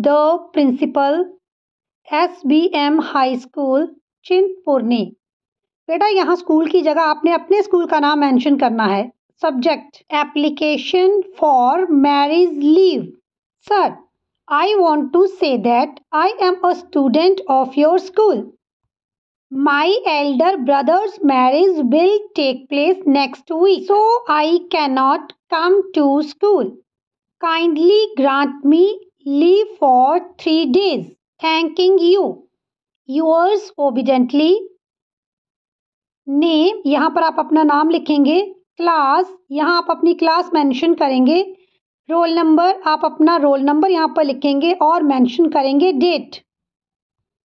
The principal S B M high school Chintpurni बेटा यहाँ school की जगह आपने अपने स्कूल का नाम मेंशन करना है subject application for marriage leave sir I want to say that I am a student of your school my elder brother's marriage will take place next week so I can not come to school kindly grant me leave for three days, thanking you. Yours obediently. Name यहाँ पर आप अपना नाम लिखेंगे class यहाँ आप अपनी class mention करेंगे रोल नंबर आप अपना रोल नंबर यहाँ पर लिखेंगे और मैंशन करेंगे डेट